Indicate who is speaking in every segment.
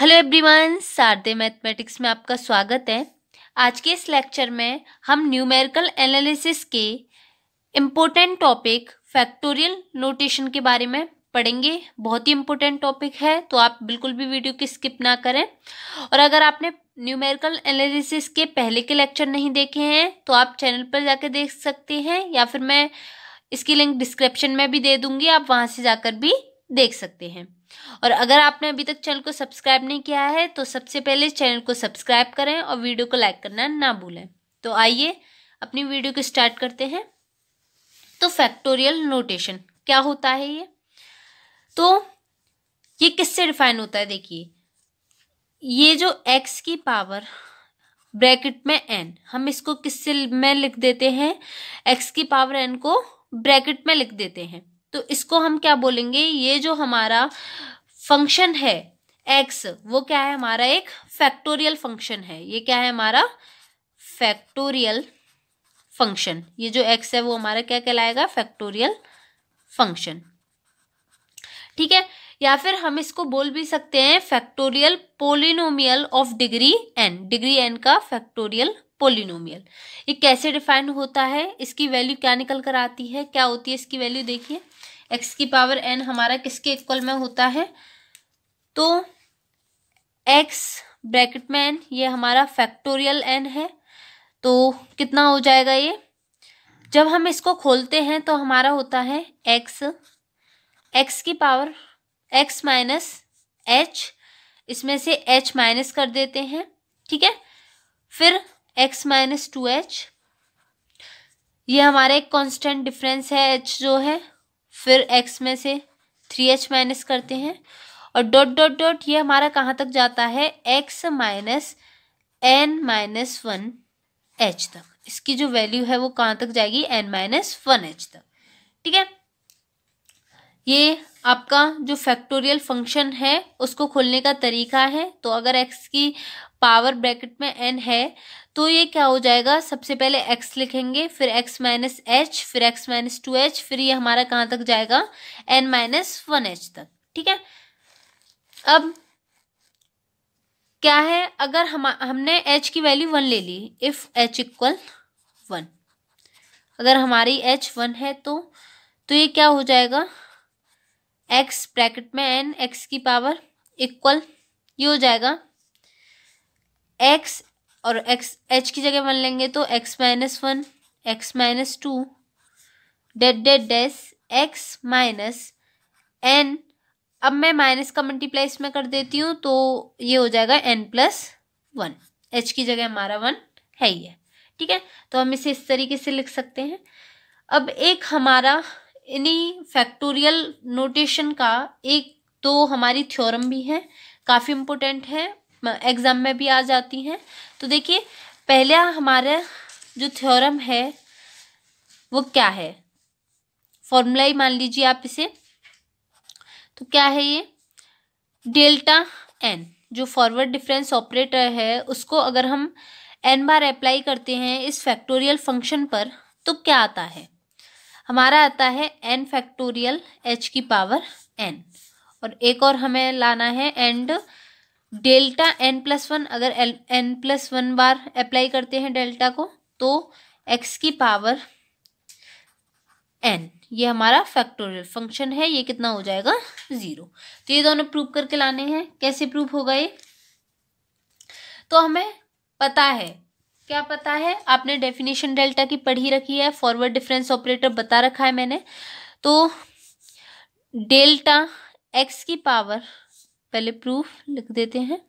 Speaker 1: hello everyone सारदे mathematics में आपका स्वागत है आज के इस लेक्चर में हम न्यूमेरिकल एनालिसिस के इम्पोर्टेंट टॉपिक फैक्टोरियल नोटेशन के बारे में पढ़ेंगे बहुत ही इम्पोर्टेंट टॉपिक है तो आप बिल्कुल भी वीडियो की स्किप ना करें और अगर आपने न्यूमेरिकल एनालिसिस के पहले के लेक्चर नहीं देखे हैं तो आप चैनल पर जाकर देख सकते हैं या फिर मैं इसकी लिंक डिस्क्रिप्शन में भी दे दूंगी आप वहाँ से जाकर भी देख सकते हैं और अगर आपने अभी तक चैनल को सब्सक्राइब नहीं किया है तो सबसे पहले चैनल को सब्सक्राइब करें और वीडियो को लाइक करना ना भूलें तो आइए अपनी वीडियो को स्टार्ट करते हैं तो फैक्टोरियल नोटेशन क्या होता है ये तो ये किससे डिफाइन होता है देखिए ये जो x की पावर ब्रैकेट में n हम इसको किससे में लिख देते हैं x की पावर n को ब्रैकेट में लिख देते हैं तो इसको हम क्या बोलेंगे ये जो हमारा फंक्शन है एक्स वो क्या है हमारा एक फैक्टोरियल फंक्शन है ये क्या है हमारा फैक्टोरियल फंक्शन ये जो एक्स है वो हमारा क्या कहलाएगा फैक्टोरियल फंक्शन ठीक है या फिर हम इसको बोल भी सकते हैं factorial polynomial of degree n degree n का फैक्टोरियल पोलिनोमियल ये कैसे डिफाइन होता है इसकी वैल्यू क्या निकल कर आती है क्या होती है इसकी वैल्यू देखिए एक्स की पावर एन हमारा किसके इक्वल में होता है तो एक्स ब्रैकेट में एन ये हमारा फैक्टोरियल एन है तो कितना हो जाएगा ये जब हम इसको खोलते हैं तो हमारा होता है एक्स एक्स की पावर एक्स माइनस एच इसमें से एच माइनस कर देते हैं ठीक है फिर एक्स माइनस टू एच ये हमारा एक कांस्टेंट डिफरेंस है एच जो है फिर एक्स में से थ्री एच माइनस करते हैं और डॉट डॉट डॉट ये हमारा कहाँ तक जाता है x minus n minus one h तक इसकी जो वैल्यू है वो कहाँ तक जाएगी एन माइनस वन एच तक ठीक है ये आपका जो फैक्टोरियल फंक्शन है उसको खोलने का तरीका है तो अगर एक्स की पावर ब्रैकेट में एन है तो ये क्या हो जाएगा सबसे पहले एक्स लिखेंगे फिर एक्स माइनस एच फिर एक्स माइनस टू एच फिर ये हमारा कहाँ तक जाएगा एन माइनस वन एच तक ठीक है अब क्या है अगर हम हमने एच की वैल्यू वन ले ली इफ़ एच इक्वल वन अगर हमारी एच वन है तो तो ये क्या हो जाएगा एक्स ब्रैकेट में एन एक्स की पावर इक्वल ये हो जाएगा एक्स और एक्स एच की जगह मान लेंगे तो x minus one x minus two dot dead dot x minus n अब मैं माइनस का मल्टीप्लाई इसमें कर देती हूँ तो ये हो जाएगा एन प्लस वन एच की जगह हमारा वन है ही है ठीक है तो हम इसे इस तरीके से लिख सकते हैं अब एक हमारा इन्हीं फैक्टोरियल नोटेशन का एक तो हमारी थ्योरम भी है काफ़ी इम्पोर्टेंट है एग्ज़ाम में भी आ जाती हैं तो देखिए पहले हमारा जो थ्योरम है वो क्या है फॉर्मूला ही मान लीजिए आप इसे तो क्या है ये डेल्टा एन जो फॉरवर्ड डिफरेंस ऑपरेटर है उसको अगर हम एन बार अप्लाई करते हैं इस फैक्टोरियल फंक्शन पर तो क्या आता है हमारा आता है एन फैक्टोरियल एच की पावर एन और एक और हमें लाना है and delta n plus one अगर एल एन प्लस वन बार अप्लाई करते हैं डेल्टा को तो एक्स की पावर एन ये हमारा फैक्टोरियल फंक्शन है ये कितना हो जाएगा ज़ीरो तो ये दोनों प्रूफ करके लाने हैं कैसे प्रूफ होगा ये तो हमें पता है क्या पता है आपने डेफिनेशन डेल्टा की पढ़ी रखी है फॉरवर्ड डिफरेंस ऑपरेटर बता रखा है मैंने तो डेल्टा एक्स की पावर पहले प्रूफ लिख देते हैं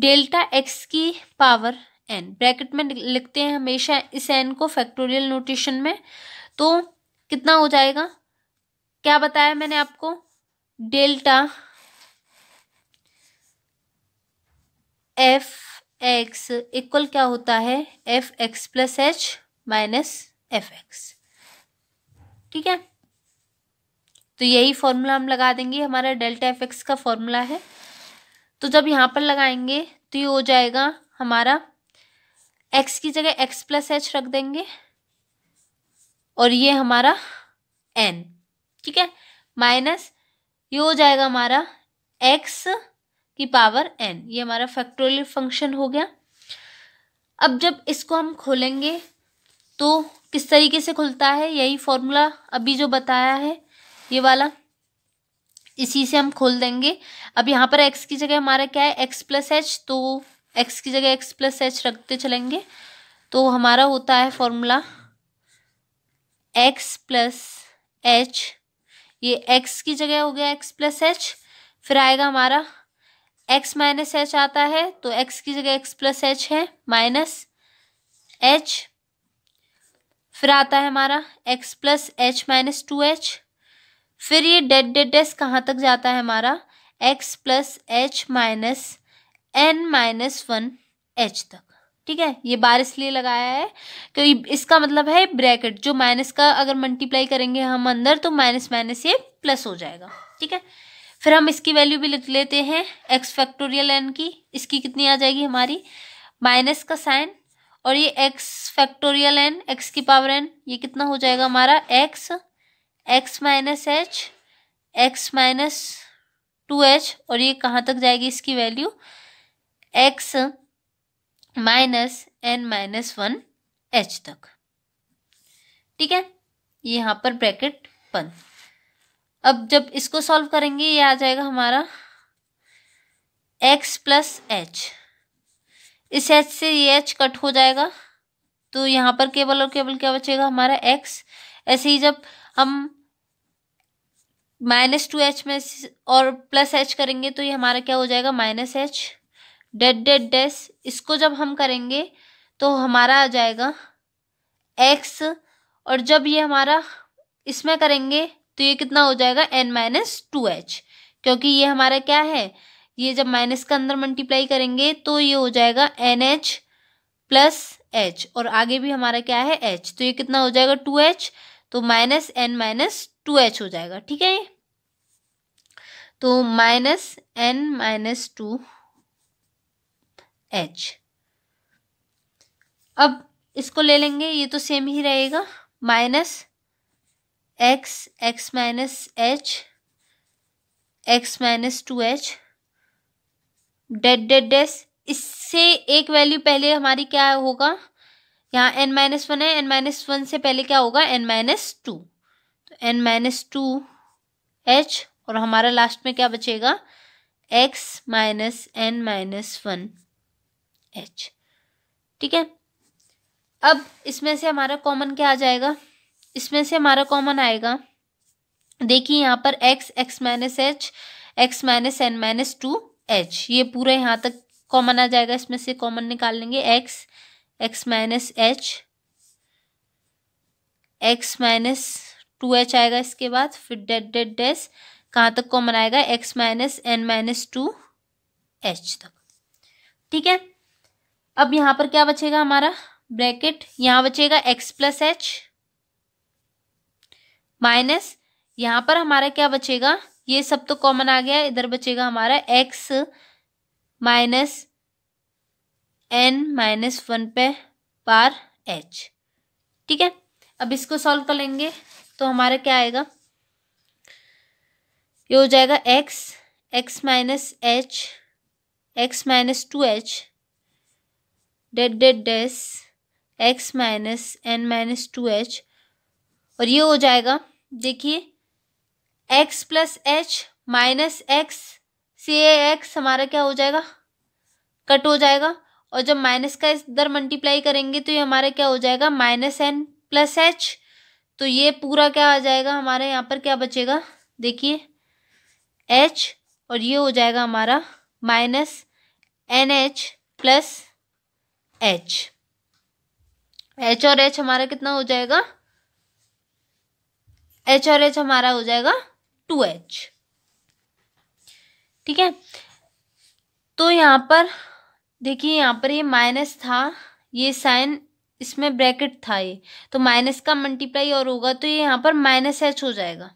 Speaker 1: डेल्टा एक्स की पावर एन ब्रैकेट में लिखते हैं हमेशा इस एन को फैक्टोरियल नोटेशन में तो कितना हो जाएगा क्या बताया मैंने आपको डेल्टा एफ एक्स इक्वल क्या होता है f x plus h minus f x ठीक है तो यही फॉर्मूला हम लगा देंगे हमारा डेल्टा एफ एक्स का फॉर्मूला है तो जब यहाँ पर लगाएंगे तो ये हो जाएगा हमारा एक्स की जगह एक्स प्लस एच रख देंगे और ये हमारा एन ठीक है माइनस ये हो जाएगा हमारा एक्स की पावर एन ये हमारा फैक्टोरियल फंक्शन हो गया अब जब इसको हम खोलेंगे तो किस तरीके से खुलता है यही फॉर्मूला अभी जो बताया है ये वाला इसी से हम खोल देंगे अब यहाँ पर एक्स की जगह हमारा क्या है एक्स प्लस एच तो एक्स की जगह एक्स प्लस एच रखते चलेंगे तो हमारा होता है फॉर्मूला एक्स प्लस एच ये एक्स की जगह हो गया एक्स प्लस एच फिर आएगा हमारा एक्स माइनस एच आता है तो एक्स की जगह एक्स प्लस एच है माइनस एच फिर आता है हमारा x plus h minus two h फिर ये डेड डेड डेस कहाँ तक जाता है हमारा x plus h minus n minus one h तक ठीक है ये बार इसलिए लगाया है क्योंकि इसका मतलब है ब्रैकेट जो माइनस का अगर मल्टीप्लाई करेंगे हम अंदर तो माइनस माइनस ये प्लस हो जाएगा ठीक है फिर हम इसकी वैल्यू भी लिख लेते हैं एक्स फैक्टोरियल एन की इसकी कितनी आ जाएगी हमारी माइनस का साइन और ये एक्स फैक्टोरियल एन एक्स की पावर एन ये कितना हो जाएगा हमारा x x minus h x minus two h और ये कहाँ तक जाएगी इसकी value x minus n minus one h तक ठीक है यहाँ पर ब्रैकेट बंद अब जब इसको सॉल्व करेंगे ये आ जाएगा हमारा एक्स प्लस एच इस एच से ये एच कट हो जाएगा तो यहाँ पर केवल और केवल क्या बचेगा हमारा एक्स ऐसे ही जब हम माइनस टू एच में और प्लस एच करेंगे तो ये हमारा क्या हो जाएगा minus h dead dead dot इसको जब हम करेंगे तो हमारा आ जाएगा एक्स और जब ये हमारा इसमें करेंगे तो ये कितना हो जाएगा एन माइनस टू एच क्योंकि ये हमारा क्या है ये जब माइनस का अंदर मल्टीप्लाई करेंगे तो ये हो जाएगा एन एच प्लस एच और आगे भी हमारा क्या है एच तो ये कितना हो जाएगा टू एच तो minus n minus two h हो जाएगा ठीक है ये तो minus n minus two h अब इसको ले लेंगे ये तो सेम ही रहेगा minus x x minus h x minus two h dead dead dot इससे एक वैल्यू पहले हमारी क्या होगा यहाँ एन माइनस वन है एन माइनस वन से पहले क्या होगा एन माइनस टू तो एन माइनस टू एच और हमारा लास्ट में क्या बचेगा x minus n minus one h ठीक है अब इसमें से हमारा कॉमन क्या आ जाएगा इसमें से हमारा कॉमन आएगा देखिए यहाँ पर x x minus h x minus n minus two h ये पूरा यहाँ तक कॉमन आ जाएगा इसमें से कॉमन निकाल लेंगे x x minus h x minus two h आएगा इसके बाद फिर डेड डेड डेस कहाँ तक कॉमन आएगा x minus n minus two h तक ठीक है अब यहाँ पर क्या बचेगा हमारा ब्रैकेट यहाँ बचेगा x प्लस एच माइनस यहाँ पर हमारा क्या बचेगा ये सब तो कॉमन आ गया इधर बचेगा हमारा x minus n minus one पे पार एच ठीक है अब इसको सॉल्व कर लेंगे तो हमारा क्या आएगा ये हो जाएगा x x minus h x minus two h dead dead dot x minus n minus two h और ये हो जाएगा देखिए x plus h minus x से एक्स हमारा क्या हो जाएगा कट हो जाएगा और जब माइनस का इधर मल्टीप्लाई करेंगे तो ये हमारा क्या हो जाएगा माइनस एन प्लस एच तो ये पूरा क्या आ जाएगा हमारे यहाँ पर क्या बचेगा देखिए एच और ये हो जाएगा हमारा minus n h plus h h और एच हमारा कितना हो जाएगा एच और एच हमारा हो जाएगा टू एच ठीक है तो यहाँ पर देखिए यहाँ पर ये माइनस था ये साइन इसमें ब्रैकेट था ये तो माइनस का मल्टीप्लाई और होगा तो ये यहाँ पर माइनस एच हो जाएगा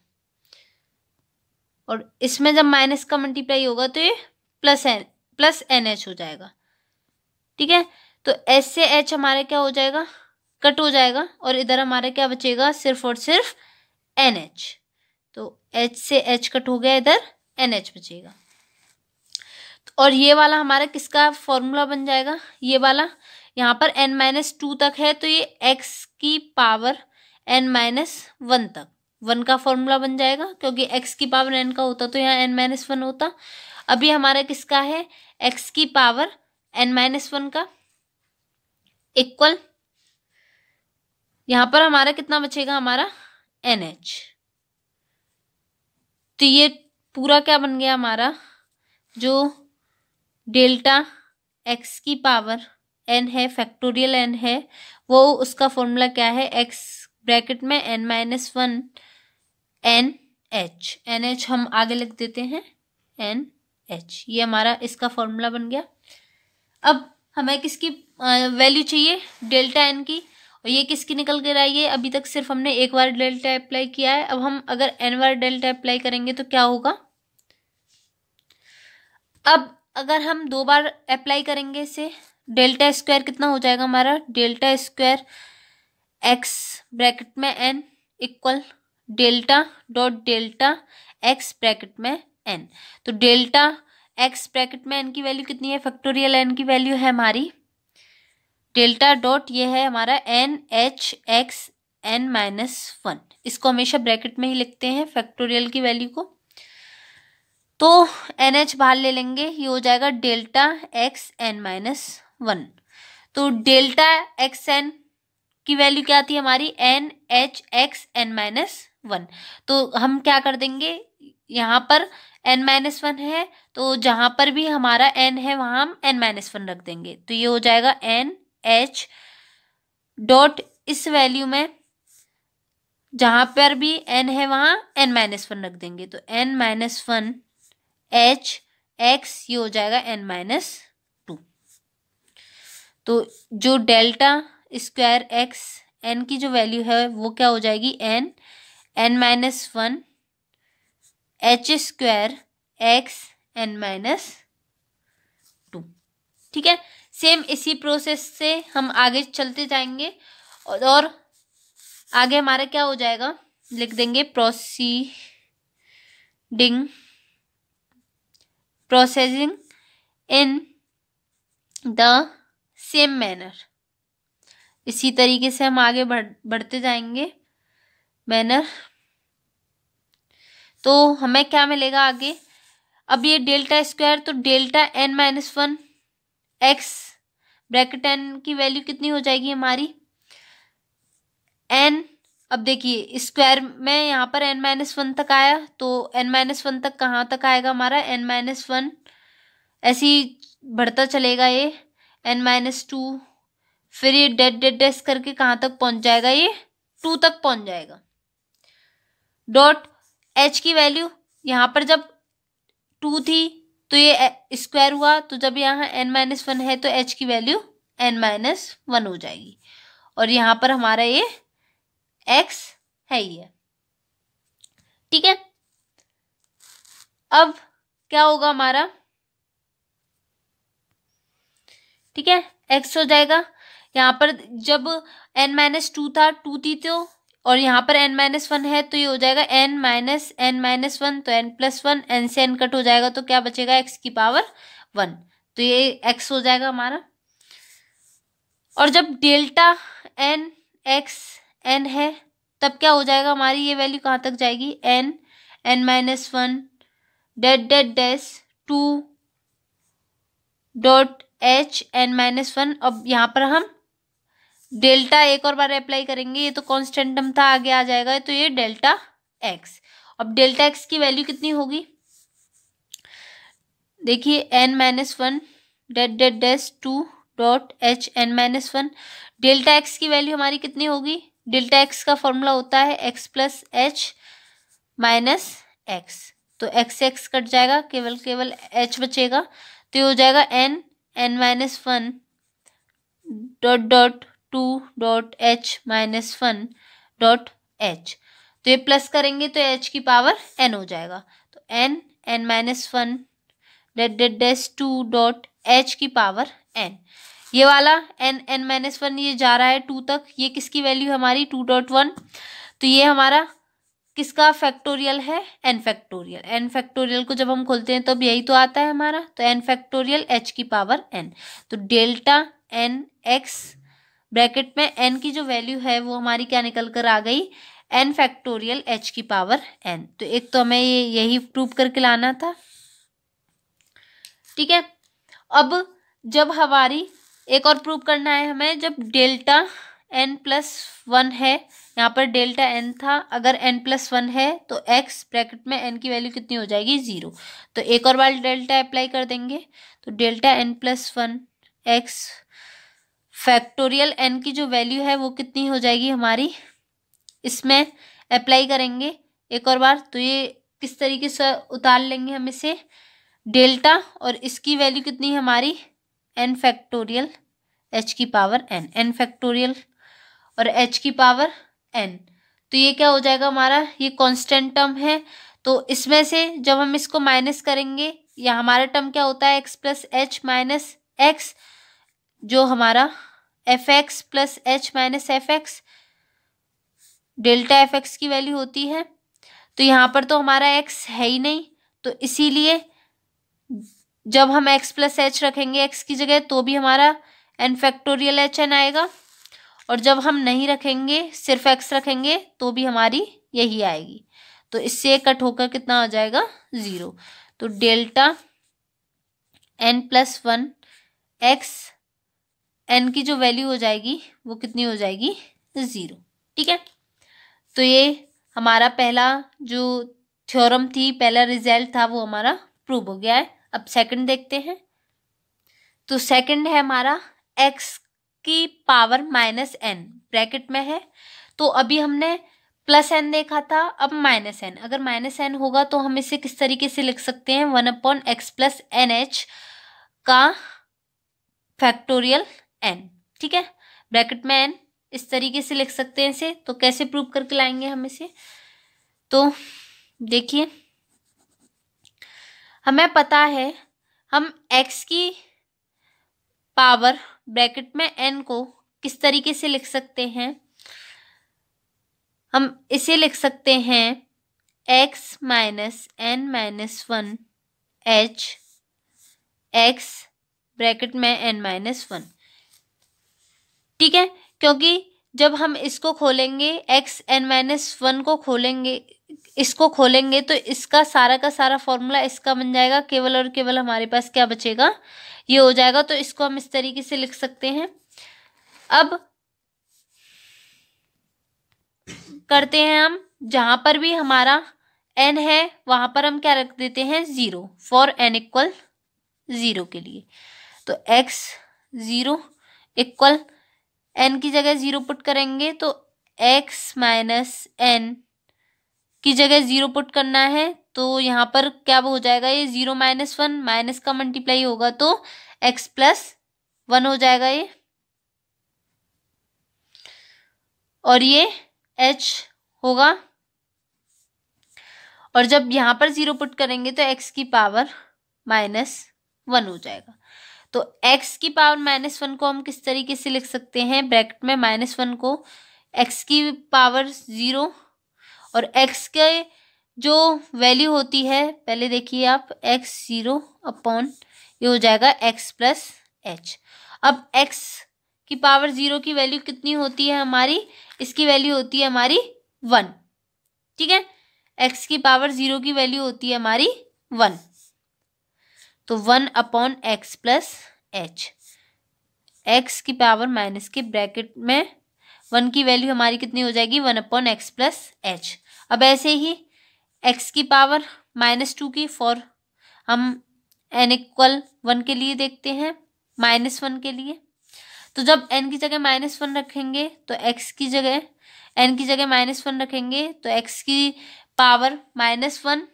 Speaker 1: और इसमें जब माइनस का मल्टीप्लाई होगा तो ये plus n plus n h हो जाएगा ठीक है तो एस से एच हमारा क्या हो जाएगा कट हो जाएगा और इधर हमारा क्या बचेगा सिर्फ और सिर्फ एन एच तो एच से एच कट हो गया इधर एन एच बचेगा तो और ये वाला हमारा किसका फॉर्मूला बन जाएगा ये वाला यहाँ पर एन माइनस टू तक है तो ये एक्स की पावर एन माइनस वन तक वन का फॉर्मूला बन जाएगा क्योंकि एक्स की पावर एन का होता तो यहाँ एन माइनस वन होता अभी हमारा किसका है एक्स की पावर एन माइनस वन का इक्वल यहाँ पर हमारा कितना बचेगा हमारा एन एच तो ये पूरा क्या बन गया हमारा जो डेल्टा एक्स की पावर एन है फैक्टोरियल एन है वो उसका फॉर्मूला क्या है एक्स ब्रैकेट में n minus one n h n h हम आगे लिख देते हैं एन एच ये हमारा इसका फॉर्मूला बन गया अब हमें किसकी वैल्यू चाहिए डेल्टा एन की और ये किसकी निकल कर आई है अभी तक सिर्फ हमने एक बार डेल्टा अप्लाई किया है अब हम अगर एन बार डेल्टा अप्लाई करेंगे तो क्या होगा अब अगर हम दो बार अप्लाई करेंगे इसे डेल्टा स्क्वायर कितना हो जाएगा हमारा डेल्टा स्क्वायर एक्स ब्रैकेट में n equal delta dot delta x bracket में एन तो डेल्टा एक्स ब्रैकेट में एन की वैल्यू कितनी है फैक्टोरियल एन की वैल्यू है हमारी डेल्टा डॉट ये है हमारा n h x n minus one इसको हमेशा ब्रैकेट में ही लिखते हैं फैक्टोरियल की वैल्यू को तो एन एच बाहर ले लेंगे ये हो जाएगा delta x n minus one तो डेल्टा एक्स एन की वैल्यू क्या आती है हमारी n h x n minus one तो हम क्या कर देंगे यहाँ पर एन माइनस वन है तो जहाँ पर भी हमारा एन है वहाँ हम एन माइनस वन रख देंगे तो ये हो जाएगा एन एच डॉट इस वैल्यू में जहां पर भी एन है वहां एन माइनस वन रख देंगे तो n minus one h x ये हो जाएगा एन माइनस टू तो जो डेल्टा स्क्वायर एक्स एन की जो वैल्यू है वो क्या हो जाएगी n n minus one h square x n minus two ठीक है सेम इसी प्रोसेस से हम आगे चलते जाएंगे और आगे हमारा क्या हो जाएगा लिख देंगे proceeding processing in the same manner इसी तरीके से हम आगे बढ़ बढ़ते जाएंगे मैनर तो हमें क्या मिलेगा आगे अब ये डेल्टा स्क्वायर तो delta n minus one x bracket n की वैल्यू कितनी हो जाएगी हमारी एन अब देखिए स्क्वायर में यहाँ पर एन माइनस वन तक आया तो एन माइनस वन तक कहाँ तक आएगा हमारा एन माइनस वन ऐसे ही बढ़ता चलेगा ये एन माइनस टू फिर ये डेड डेड डेस करके कहाँ तक पहुँच जाएगा ये टू तक पहुँच जाएगा डॉट एच की वैल्यू यहाँ पर जब टू थी तो ये स्क्वायर हुआ तो जब यहाँ एन माइनस वन है तो एच की वैल्यू एन माइनस वन हो जाएगी और यहाँ पर हमारा ये एक्स है ये ठीक है अब क्या होगा हमारा ठीक है एक्स हो जाएगा यहाँ पर जब एन माइनस टू था टू थी तो और यहाँ पर एन माइनस वन है तो ये हो जाएगा n minus n minus one तो एन प्लस वन एन से एन कट हो जाएगा तो क्या बचेगा एक्स की पावर वन तो ये एक्स हो जाएगा हमारा और जब डेल्टा एन एक्स एन है तब क्या हो जाएगा हमारी ये वैल्यू कहाँ तक जाएगी n n minus one dot dot dot two dot h n minus one अब यहाँ पर हम डेल्टा एक और बार अप्लाई करेंगे ये तो कॉन्स्टेंट टर्म था आगे आ जाएगा तो ये डेल्टा एक्स अब डेल्टा एक्स की वैल्यू कितनी होगी देखिए n minus one dot dot dot two dot h n minus one delta x की वैल्यू हमारी कितनी होगी डेल्टा एक्स का फॉर्मूला होता है x plus h minus x तो एक्स एक्स कट जाएगा केवल केवल एच बचेगा तो ये हो जाएगा n n minus one dot dot two dot h minus one dot H तो ये प्लस करेंगे तो एच की पावर एन हो जाएगा तो n n minus one dot dot dot two dot h की पावर एन ये वाला एन एन माइनस वन ये जा रहा है टू तक ये किसकी वैल्यू हमारी टू डॉट वन तो ये हमारा किसका फैक्टोरियल है एन फैक्टोरियल एन फैक्टोरियल को जब हम खोलते हैं तब अब यही तो आता है हमारा तो एन फैक्टोरियल एच की पावर एन तो डेल्टा एन एक्स ब्रैकेट में एन की जो वैल्यू है वो हमारी क्या निकल कर आ गई एन फैक्टोरियल एच की पावर एन तो एक तो हमें ये यही प्रूव करके लाना था ठीक है अब जब हमारी एक और प्रूव करना है हमें जब डेल्टा एन प्लस वन है यहाँ पर डेल्टा एन था अगर एन प्लस वन है तो एक्स ब्रैकेट में एन की वैल्यू कितनी हो जाएगी ज़ीरो तो एक और बार डेल्टा अप्लाई कर देंगे तो delta n plus one x factorial n की जो वैल्यू है वो कितनी हो जाएगी हमारी इसमें अप्लाई करेंगे एक और बार तो ये किस तरीके से उतार लेंगे हम इसे डेल्टा और इसकी वैल्यू कितनी है हमारी एन फैक्टोरियल एच की पावर एन एन फैक्टोरियल और एच की पावर एन तो ये क्या हो जाएगा हमारा ये कांस्टेंट टर्म है तो इसमें से जब हम इसको माइनस करेंगे या हमारा टर्म क्या होता है x plus h minus x जो हमारा f x plus h minus f x delta f x की वैल्यू होती है तो यहाँ पर तो हमारा एक्स है ही नहीं तो इसीलिए जब हम एक्स प्लस एच रखेंगे एक्स की जगह तो भी हमारा एन फैक्टोरियल एच एन आएगा और जब हम नहीं रखेंगे सिर्फ एक्स रखेंगे तो भी हमारी यही आएगी तो इससे कट होकर कितना हो जाएगा ज़ीरो तो delta n plus one x n की जो वैल्यू हो जाएगी वो कितनी हो जाएगी ज़ीरो ठीक है तो ये हमारा पहला जो थ्योरम थी पहला रिजल्ट था वो हमारा प्रूव हो गया है अब सेकंड देखते हैं तो सेकंड है हमारा एक्स की पावर माइनस एन ब्रैकेट में है तो अभी हमने प्लस एन देखा था अब माइनस एन अगर माइनस एन होगा तो हम इसे किस तरीके से लिख सकते हैं one upon x plus n h का फैक्टोरियल एन ठीक है ब्रैकेट में एन इस तरीके से लिख सकते हैं इसे तो कैसे प्रूव करके लाएंगे हम इसे तो देखिए हमें पता है हम x की पावर ब्रैकेट में n को किस तरीके से लिख सकते हैं हम इसे लिख सकते हैं x minus n minus one h x bracket में एन माइनस वन ठीक है क्योंकि जब हम इसको खोलेंगे एक्स एन माइनस वन को खोलेंगे इसको खोलेंगे तो इसका सारा का सारा फॉर्मूला इसका बन जाएगा केवल और केवल हमारे पास क्या बचेगा ये हो जाएगा तो इसको हम इस तरीके से लिख सकते हैं अब करते हैं हम जहाँ पर भी हमारा एन है वहां पर हम क्या रख देते हैं zero for n equal zero के लिए तो एक्स ज़ीरो इक्वल एन की जगह जीरो पुट करेंगे तो एक्स माइनस एन की जगह जीरो पुट करना है तो यहाँ पर क्या हो जाएगा ये जीरो माइनस वन माइनस का मल्टीप्लाई होगा तो एक्स प्लस वन हो जाएगा ये और ये एच होगा और जब यहाँ पर जीरो पुट करेंगे तो एक्स की पावर माइनस वन हो जाएगा तो एक्स की पावर माइनस वन को हम किस तरीके से लिख सकते हैं ब्रैकेट में माइनस वन को एक्स की पावर ज़ीरो और एक्स के जो वैल्यू होती है पहले देखिए आप एक्स ज़ीरो अपॉन ये हो जाएगा एक्स प्लस एच अब एक्स की पावर ज़ीरो की वैल्यू कितनी होती है हमारी इसकी वैल्यू होती है हमारी वन ठीक है एक्स की पावर ज़ीरो की वैल्यू होती है हमारी वन तो one upon x plus h x की पावर माइनस के ब्रैकेट में वन की वैल्यू हमारी कितनी हो जाएगी one upon x plus h अब ऐसे ही एक्स की पावर माइनस टू की फॉर हम एन इक्वल वन के लिए देखते हैं माइनस वन के लिए तो जब एन की जगह माइनस वन रखेंगे तो एक्स की जगह एन की जगह माइनस वन रखेंगे तो एक्स की पावर माइनस वन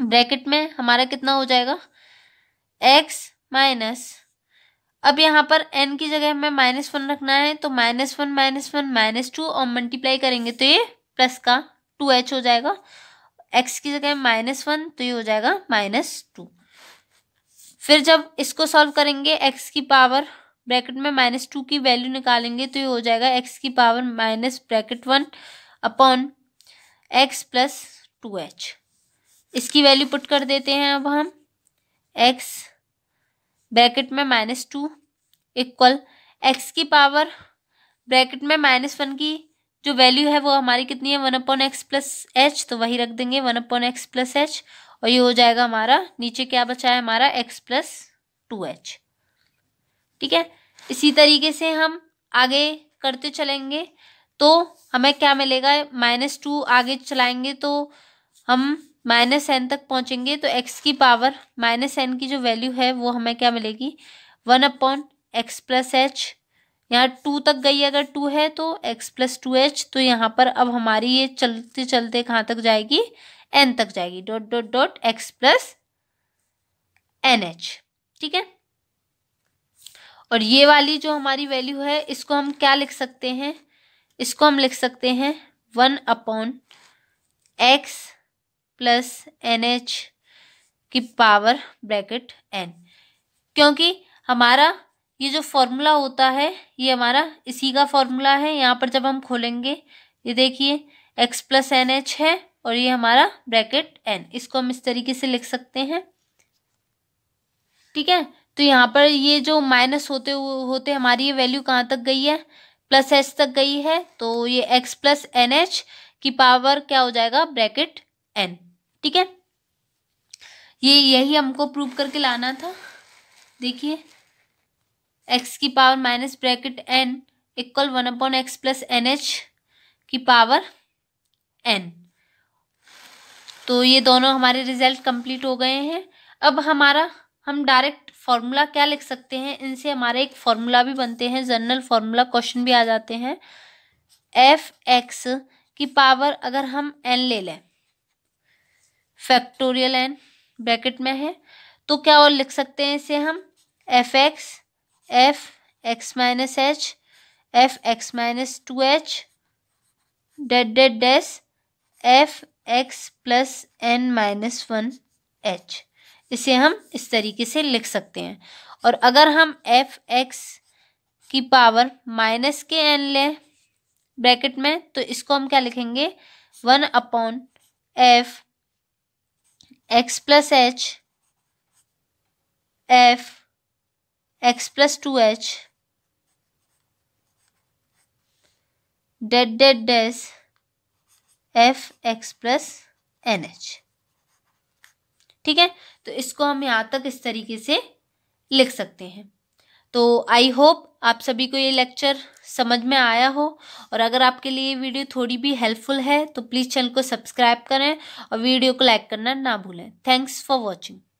Speaker 1: ब्रैकेट में हमारा कितना हो जाएगा एक्स माइनस अब यहाँ पर एन की जगह हमें माइनस वन रखना है तो minus one minus one minus two और मल्टीप्लाई करेंगे तो ये प्लस का टू एच हो जाएगा एक्स की जगह माइनस वन तो ये हो जाएगा माइनस टू फिर जब इसको सॉल्व करेंगे एक्स की पावर ब्रैकेट में माइनस टू की वैल्यू निकालेंगे तो ये हो जाएगा एक्स की power minus bracket one upon x plus two h इसकी वैल्यू पुट कर देते हैं अब हम एक्स ब्रैकेट में माइनस टू इक्वल एक्स की पावर ब्रैकेट में माइनस वन की जो वैल्यू है वो हमारी कितनी है one upon x plus h तो वही रख देंगे one upon x plus H और ये हो जाएगा हमारा नीचे क्या बचा है हमारा एक्स प्लस टू एच ठीक है इसी तरीके से हम आगे करते चलेंगे तो हमें क्या मिलेगा माइनस टू आगे चलाएंगे तो हम माइनस एन तक पहुँचेंगे तो एक्स की पावर माइनस एन की जो वैल्यू है वो हमें क्या मिलेगी one upon x plus h यहाँ टू तक गई अगर टू है तो एक्स प्लस टू एच तो यहाँ पर अब हमारी ये चलते चलते कहाँ तक जाएगी एन तक जाएगी dot dot dot x plus n h ठीक है और ये वाली जो हमारी वैल्यू है इसको हम क्या लिख सकते हैं इसको हम लिख सकते हैं one upon x plus n h की पावर ब्रैकेट एन क्योंकि हमारा ये जो फॉर्मूला होता है ये हमारा इसी का फॉर्मूला है यहाँ पर जब हम खोलेंगे ये देखिए एक्स प्लस एन एच है और ये हमारा ब्रैकेट एन इसको हम इस तरीके से लिख सकते हैं ठीक है तो यहाँ पर ये जो माइनस होते होते हमारी ये वैल्यू कहाँ तक गई है प्लस एच तक गई है तो ये एक्स प्लस एन एच की पावर क्या हो जाएगा ब्रैकेट एन ठीक है ये यही हमको प्रूव करके लाना था देखिए एक्स की power minus bracket n equal one upon x plus n h की पावर एन तो ये दोनों हमारे रिजल्ट कंप्लीट हो गए हैं अब हमारा हम डायरेक्ट फॉर्मूला क्या लिख सकते हैं इनसे हमारे एक फॉर्मूला भी बनते हैं जनरल फार्मूला क्वेश्चन भी आ जाते हैं एफ एक्स की पावर अगर हम एन ले लें फैक्टोरियल एन ब्रैकेट में है तो क्या और लिख सकते हैं इसे हम f x f x minus h f x minus two h dead डेड डैस f x plus n minus one h इसे हम इस तरीके से लिख सकते हैं और अगर हम एफ एक्स की पावर माइनस के एन लें ब्रैकेट में तो इसको हम क्या लिखेंगे one upon f x plus h f x plus two h dead dead डेस f x plus n h ठीक है तो इसको हम यहाँ तक इस तरीके से लिख सकते हैं तो आई होप आप सभी को ये लेक्चर समझ में आया हो और अगर आपके लिए वीडियो थोड़ी भी हेल्पफुल है तो प्लीज़ चैनल को सब्सक्राइब करें और वीडियो को लाइक करना ना भूलें थैंक्स फॉर वॉचिंग